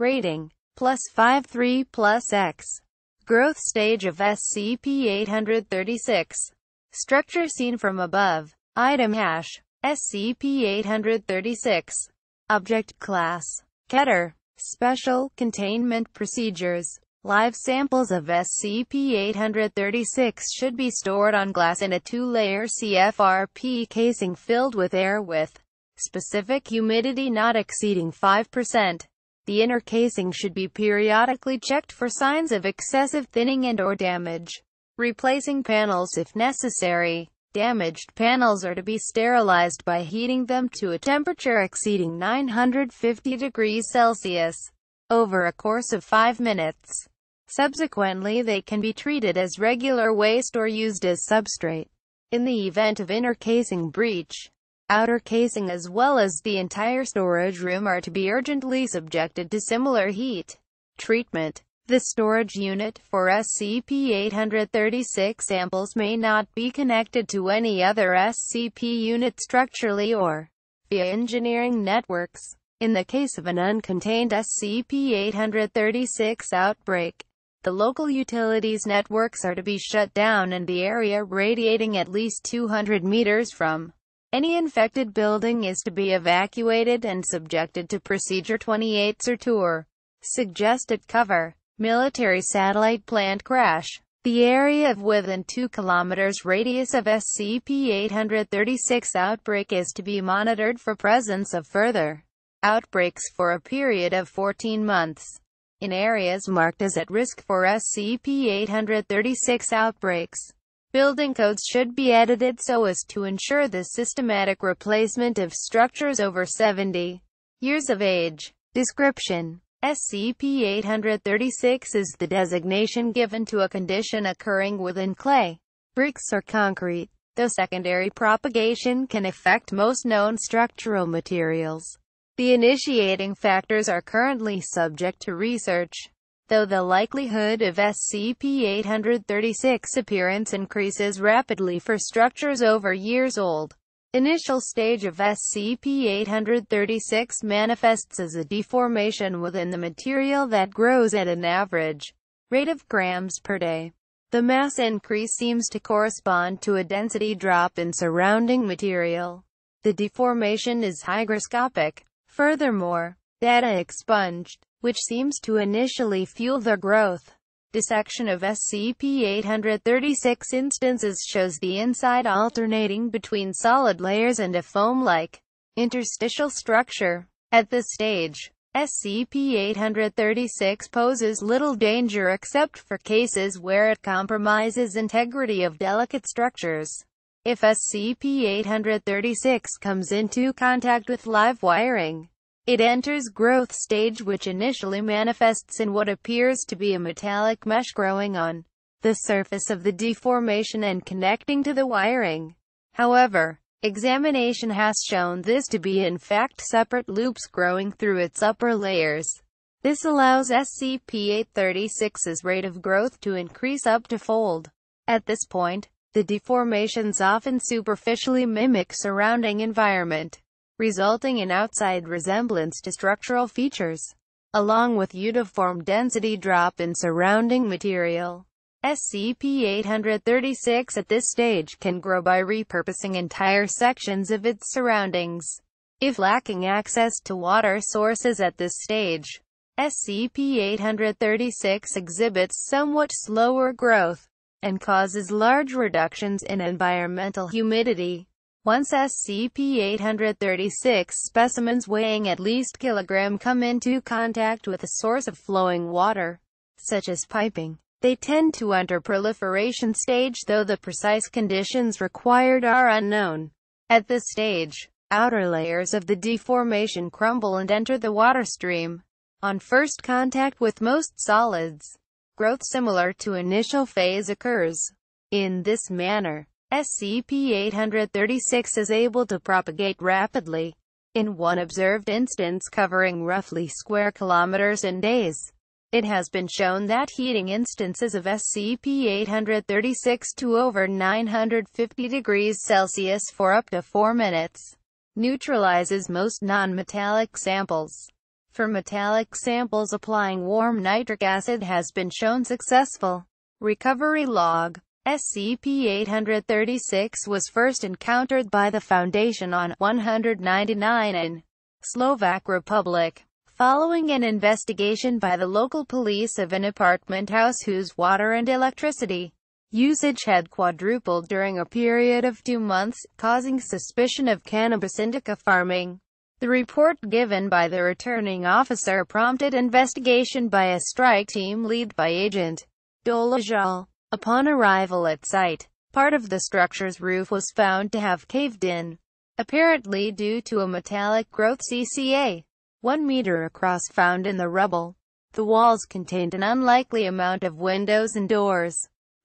Rating. Plus 53 plus X. Growth stage of SCP-836. Structure seen from above. Item hash. SCP-836. Object class. Keter. Special containment procedures. Live samples of SCP-836 should be stored on glass in a two-layer CFRP casing filled with air with specific humidity not exceeding 5%. The inner casing should be periodically checked for signs of excessive thinning and or damage. Replacing panels if necessary. Damaged panels are to be sterilized by heating them to a temperature exceeding 950 degrees Celsius over a course of 5 minutes. Subsequently they can be treated as regular waste or used as substrate. In the event of inner casing breach, outer casing as well as the entire storage room are to be urgently subjected to similar heat treatment. The storage unit for SCP-836 samples may not be connected to any other SCP unit structurally or via engineering networks. In the case of an uncontained SCP-836 outbreak, the local utilities networks are to be shut down and the area radiating at least 200 meters from any infected building is to be evacuated and subjected to Procedure 28 Surtur. Suggested cover. Military satellite plant crash. The area of within 2 km radius of SCP-836 outbreak is to be monitored for presence of further outbreaks for a period of 14 months. In areas marked as at risk for SCP-836 outbreaks, Building codes should be edited so as to ensure the systematic replacement of structures over 70 years of age. Description SCP-836 is the designation given to a condition occurring within clay, bricks or concrete. Though secondary propagation can affect most known structural materials, the initiating factors are currently subject to research though the likelihood of SCP-836 appearance increases rapidly for structures over years old. Initial stage of SCP-836 manifests as a deformation within the material that grows at an average rate of grams per day. The mass increase seems to correspond to a density drop in surrounding material. The deformation is hygroscopic. Furthermore, data expunged which seems to initially fuel their growth. Dissection of SCP-836 instances shows the inside alternating between solid layers and a foam-like interstitial structure. At this stage, SCP-836 poses little danger except for cases where it compromises integrity of delicate structures. If SCP-836 comes into contact with live wiring, it enters growth stage which initially manifests in what appears to be a metallic mesh growing on the surface of the deformation and connecting to the wiring. However, examination has shown this to be in fact separate loops growing through its upper layers. This allows SCP-836's rate of growth to increase up to fold. At this point, the deformations often superficially mimic surrounding environment resulting in outside resemblance to structural features, along with uniform density drop in surrounding material. SCP-836 at this stage can grow by repurposing entire sections of its surroundings. If lacking access to water sources at this stage, SCP-836 exhibits somewhat slower growth and causes large reductions in environmental humidity. Once SCP-836 specimens weighing at least kilogram come into contact with a source of flowing water, such as piping, they tend to enter proliferation stage though the precise conditions required are unknown. At this stage, outer layers of the deformation crumble and enter the water stream. On first contact with most solids, growth similar to initial phase occurs. In this manner, SCP-836 is able to propagate rapidly, in one observed instance covering roughly square kilometers in days. It has been shown that heating instances of SCP-836 to over 950 degrees Celsius for up to 4 minutes neutralizes most non-metallic samples. For metallic samples applying warm nitric acid has been shown successful. Recovery log SCP-836 was first encountered by the Foundation on 199 in Slovak Republic. Following an investigation by the local police of an apartment house whose water and electricity usage had quadrupled during a period of two months, causing suspicion of cannabis indica farming. The report given by the returning officer prompted investigation by a strike team led by Agent Dolajal. Upon arrival at site, part of the structure's roof was found to have caved in, apparently due to a metallic growth CCA, one meter across found in the rubble. The walls contained an unlikely amount of windows and doors,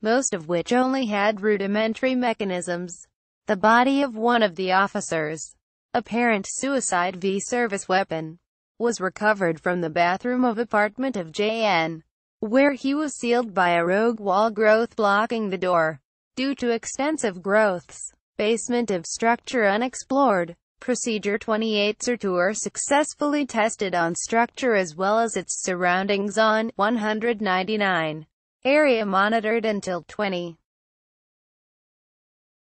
most of which only had rudimentary mechanisms. The body of one of the officers, apparent suicide v service weapon, was recovered from the bathroom of apartment of J.N where he was sealed by a rogue wall growth blocking the door. Due to extensive growths, basement of structure unexplored. Procedure 28 Surtur successfully tested on structure as well as its surroundings on 199. Area monitored until 20.